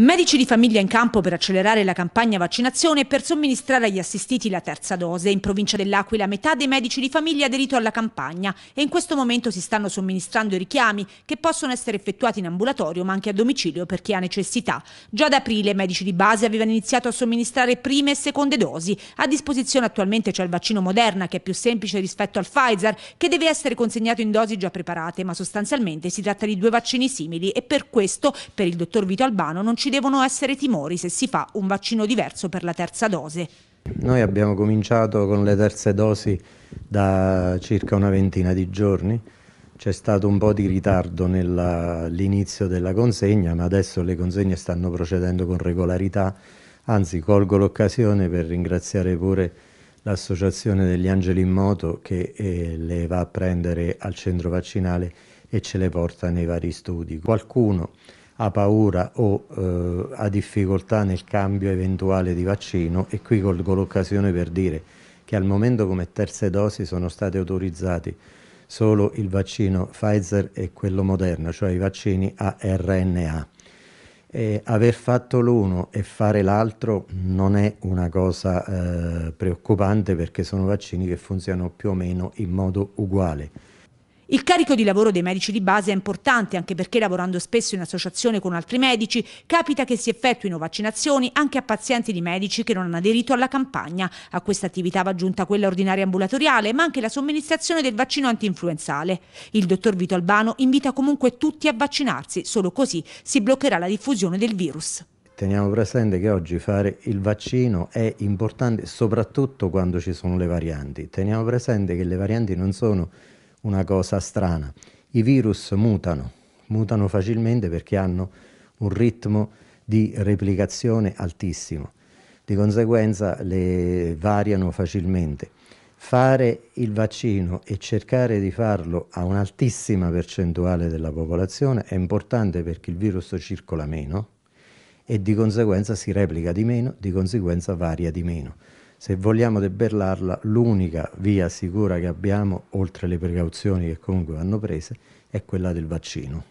Medici di famiglia in campo per accelerare la campagna vaccinazione e per somministrare agli assistiti la terza dose. In provincia dell'Aquila metà dei medici di famiglia ha aderito alla campagna e in questo momento si stanno somministrando i richiami che possono essere effettuati in ambulatorio ma anche a domicilio per chi ha necessità. Già ad aprile i medici di base avevano iniziato a somministrare prime e seconde dosi. A disposizione attualmente c'è il vaccino Moderna che è più semplice rispetto al Pfizer che deve essere consegnato in dosi già preparate ma sostanzialmente si tratta di due vaccini simili e per questo per il dottor Vito Albano non ci ci devono essere timori se si fa un vaccino diverso per la terza dose. Noi abbiamo cominciato con le terze dosi da circa una ventina di giorni, c'è stato un po' di ritardo nell'inizio della consegna, ma adesso le consegne stanno procedendo con regolarità, anzi colgo l'occasione per ringraziare pure l'associazione degli Angeli in Moto che eh, le va a prendere al centro vaccinale e ce le porta nei vari studi. Qualcuno ha paura o eh, ha difficoltà nel cambio eventuale di vaccino e qui colgo l'occasione per dire che al momento come terze dosi sono stati autorizzati solo il vaccino Pfizer e quello moderno, cioè i vaccini a RNA. E aver fatto l'uno e fare l'altro non è una cosa eh, preoccupante perché sono vaccini che funzionano più o meno in modo uguale. Il carico di lavoro dei medici di base è importante anche perché lavorando spesso in associazione con altri medici capita che si effettuino vaccinazioni anche a pazienti di medici che non hanno aderito alla campagna. A questa attività va aggiunta quella ordinaria ambulatoriale ma anche la somministrazione del vaccino antinfluenzale. Il dottor Vito Albano invita comunque tutti a vaccinarsi, solo così si bloccherà la diffusione del virus. Teniamo presente che oggi fare il vaccino è importante soprattutto quando ci sono le varianti. Teniamo presente che le varianti non sono una cosa strana. I virus mutano, mutano facilmente perché hanno un ritmo di replicazione altissimo, di conseguenza le variano facilmente. Fare il vaccino e cercare di farlo a un'altissima percentuale della popolazione è importante perché il virus circola meno e di conseguenza si replica di meno, di conseguenza varia di meno. Se vogliamo debellarla, l'unica via sicura che abbiamo, oltre alle precauzioni che comunque vanno prese, è quella del vaccino.